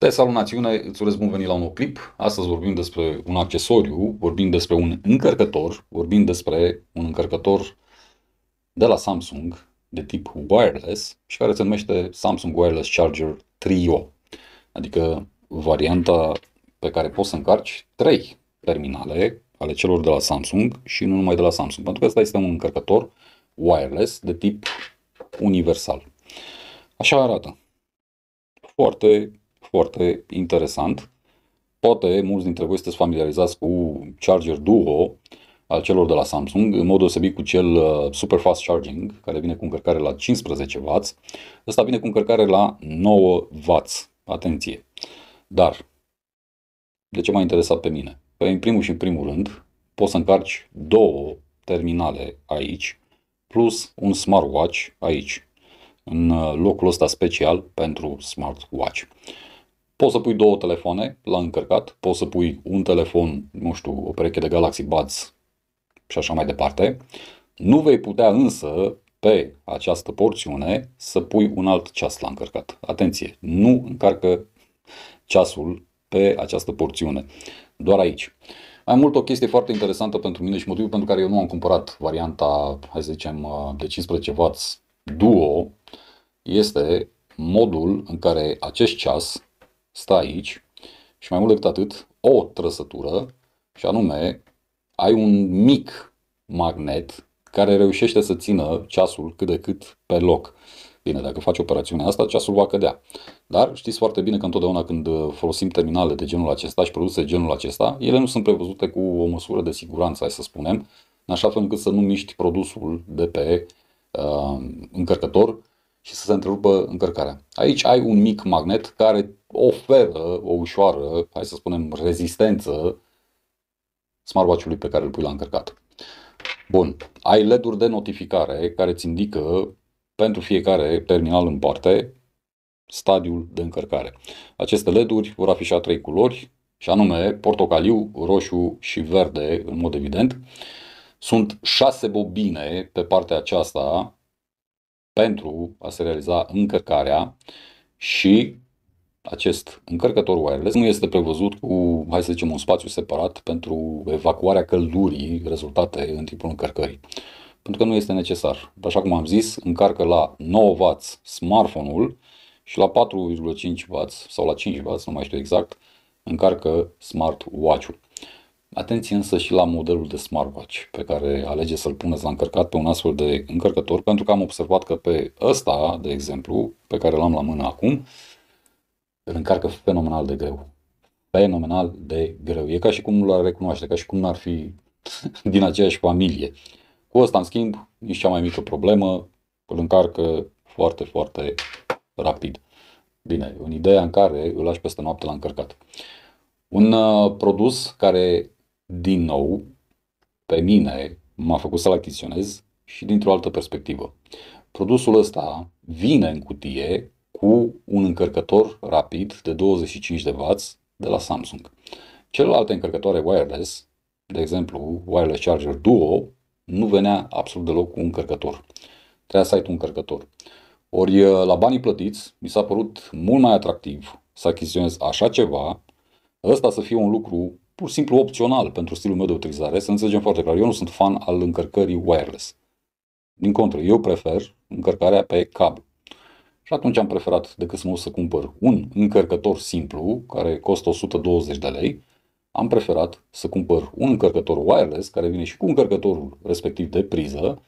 Te salut națiune, îți urez bun venit la un nou clip. Astăzi vorbim despre un accesoriu, vorbim despre un încărcător, vorbim despre un încărcător de la Samsung de tip wireless și care se numește Samsung Wireless Charger Trio, adică varianta pe care poți să încarci trei terminale ale celor de la Samsung și nu numai de la Samsung, pentru că ăsta este un încărcător wireless de tip universal. Așa arată. Foarte foarte interesant. Poate mulți dintre voi sunteți familiarizați cu Charger Duo al celor de la Samsung, în mod deosebit cu cel uh, Super Fast Charging, care vine cu încărcare la 15W. Ăsta vine cu încărcare la 9W. Atenție! Dar, de ce m-a interesat pe mine? Păi, în primul și în primul rând, poți să încarci două terminale aici, plus un smartwatch aici, în uh, locul ăsta special pentru smartwatch. Poți să pui două telefoane la încărcat, poți să pui un telefon, nu știu, o pereche de Galaxy Buds și așa mai departe. Nu vei putea însă pe această porțiune să pui un alt ceas la încărcat. Atenție, nu încarcă ceasul pe această porțiune, doar aici. Mai mult o chestie foarte interesantă pentru mine și motivul pentru care eu nu am cumpărat varianta, hai să zicem, de 15W Duo, este modul în care acest ceas sta aici și mai mult decât atât, o trăsătură și anume ai un mic magnet care reușește să țină ceasul cât de cât pe loc. Bine, dacă faci operațiunea asta, ceasul va cădea. Dar știți foarte bine că întotdeauna când uh, folosim terminale de genul acesta și produse de genul acesta, ele nu sunt prevăzute cu o măsură de siguranță, hai să spunem, în așa fel încât să nu miști produsul de pe uh, încărcător și să se întrerupă încărcarea. Aici ai un mic magnet care oferă o ușoară, hai să spunem, rezistență smartwatch-ului pe care îl pui la încărcat. Bun, ai LED-uri de notificare care îți indică pentru fiecare terminal în parte stadiul de încărcare. Aceste LED-uri vor afișa trei culori, și anume portocaliu, roșu și verde, în mod evident. Sunt șase bobine pe partea aceasta pentru a se realiza încărcarea și acest încărcător wireless nu este prevăzut cu, hai să zicem, un spațiu separat pentru evacuarea căldurii rezultate în timpul încărcării. Pentru că nu este necesar. Așa cum am zis, încarcă la 9W smartphone-ul și la 4,5W sau la 5W, nu mai știu exact, încarcă smartwatch-ul. Atenție însă și la modelul de smartwatch pe care alege să-l puneți la încărcat pe un astfel de încărcător, pentru că am observat că pe ăsta, de exemplu, pe care l-am la mână acum, îl încarcă fenomenal de greu. Fenomenal de greu. E ca și cum nu l-ar recunoaște, ca și cum n-ar fi din aceeași familie. Cu ăsta, în schimb, nici cea mai mică problemă, îl încarcă foarte, foarte rapid. Bine, în ideea în care îl lași peste noapte la încărcat. Un uh, produs care, din nou, pe mine m-a făcut să-l achiziționez și dintr-o altă perspectivă. Produsul ăsta vine în cutie cu un încărcător rapid de 25W de la Samsung. Celelalte încărcătoare wireless, de exemplu Wireless Charger Duo, nu venea absolut deloc cu un încărcător. Trebuia să ai tu un încărcător. Ori eh, la banii plătiți mi s-a părut mult mai atractiv să achiziționez așa ceva, ăsta să fie un lucru pur și simplu opțional pentru stilul meu de utilizare, să înțelegem foarte clar, eu nu sunt fan al încărcării wireless. Din contră, eu prefer încărcarea pe cablu. Și atunci am preferat decât să mă să cumpăr un încărcător simplu, care costă 120 de lei, am preferat să cumpăr un încărcător wireless, care vine și cu încărcătorul respectiv de priză,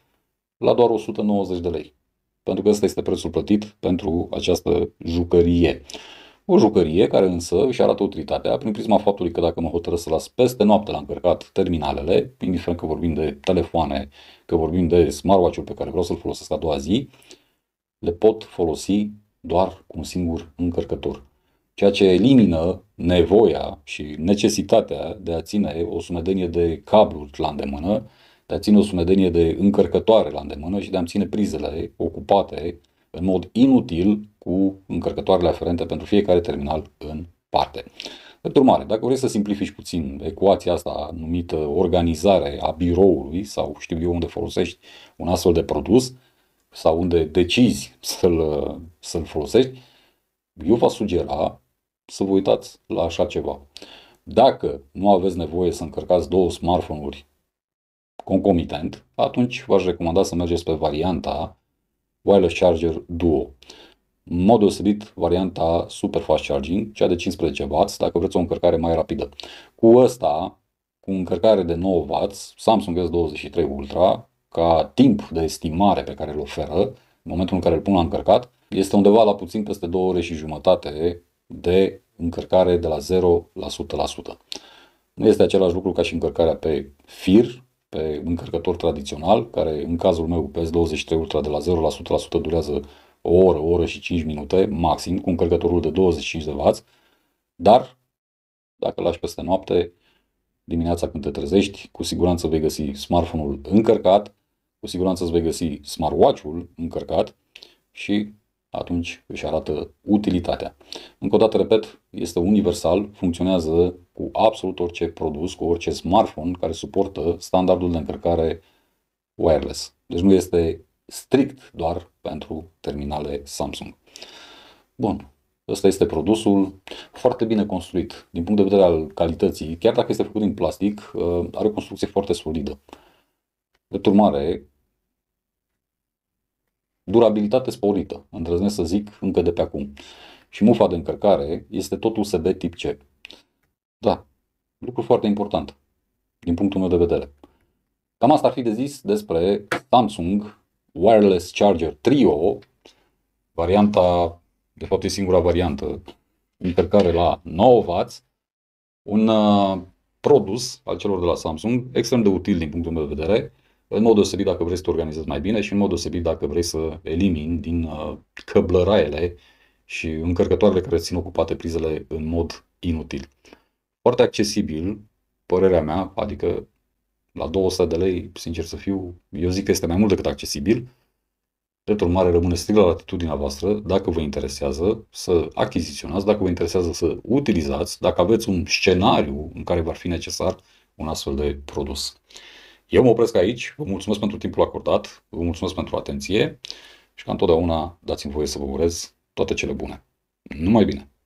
la doar 190 de lei. Pentru că ăsta este prețul plătit pentru această jucărie. O jucărie care însă își arată utilitatea prin prisma faptului că dacă mă hotărăsc să las peste noapte la încărcat terminalele, indiferent că vorbim de telefoane, că vorbim de smartwatch uri pe care vreau să-l folosesc a doua zi, le pot folosi doar cu un singur încărcător, ceea ce elimină nevoia și necesitatea de a ține o sumedenie de cabluri la îndemână, de a ține o sumedenie de încărcătoare la îndemână și de a-mi ține prizele ocupate în mod inutil cu încărcătoarele aferente pentru fiecare terminal în parte. Drept urmare, dacă vrei să simplifici puțin ecuația asta numită organizare a biroului sau știu eu unde folosești un astfel de produs, sau unde decizi să-l, să-l folosești, eu vă sugera să vă uitați la așa ceva. Dacă nu aveți nevoie să încărcați două smartphone-uri concomitent, atunci v-aș recomanda să mergeți pe varianta Wireless Charger Duo. În mod deosebit, varianta Super Fast Charging, cea de 15W, dacă vreți o încărcare mai rapidă. Cu ăsta, cu încărcare de 9W, Samsung S23 Ultra ca timp de estimare pe care îl oferă, în momentul în care îl pun la încărcat, este undeva la puțin peste 2 ore și jumătate de încărcare de la 0 la 100%. Nu este același lucru ca și încărcarea pe fir, pe încărcător tradițional, care în cazul meu pe s 23 Ultra de la 0 la 100% durează o oră, o oră și 5 minute maxim cu încărcătorul de 25W, dar dacă lași peste noapte, dimineața când te trezești, cu siguranță vei găsi smartphone-ul încărcat cu siguranță îți vei găsi smartwatch-ul încărcat și atunci își arată utilitatea. Încă o dată, repet, este universal, funcționează cu absolut orice produs, cu orice smartphone care suportă standardul de încărcare wireless. Deci nu este strict doar pentru terminale Samsung. Bun, ăsta este produsul foarte bine construit din punct de vedere al calității, chiar dacă este făcut din plastic, uh, are o construcție foarte solidă. Drept urmare, durabilitate sporită, îndrăznesc să zic încă de pe acum. Și mufa de încărcare este tot USB tip C. Da, lucru foarte important din punctul meu de vedere. Cam asta ar fi de zis despre Samsung Wireless Charger Trio, varianta, de fapt e singura variantă, încărcare la 9W, un uh, produs al celor de la Samsung, extrem de util din punctul meu de vedere, în mod deosebit dacă vrei să te organizezi mai bine și în mod deosebit dacă vrei să elimini din uh, căblăraiele și încărcătoarele care țin ocupate prizele în mod inutil. Foarte accesibil, părerea mea, adică la 200 de lei, sincer să fiu, eu zic că este mai mult decât accesibil. Drept urmare, rămâne strict la latitudinea voastră, dacă vă interesează să achiziționați, dacă vă interesează să utilizați, dacă aveți un scenariu în care v-ar fi necesar un astfel de produs. Eu mă opresc aici, vă mulțumesc pentru timpul acordat, vă mulțumesc pentru atenție și ca întotdeauna dați-mi voie să vă urez toate cele bune. Numai bine!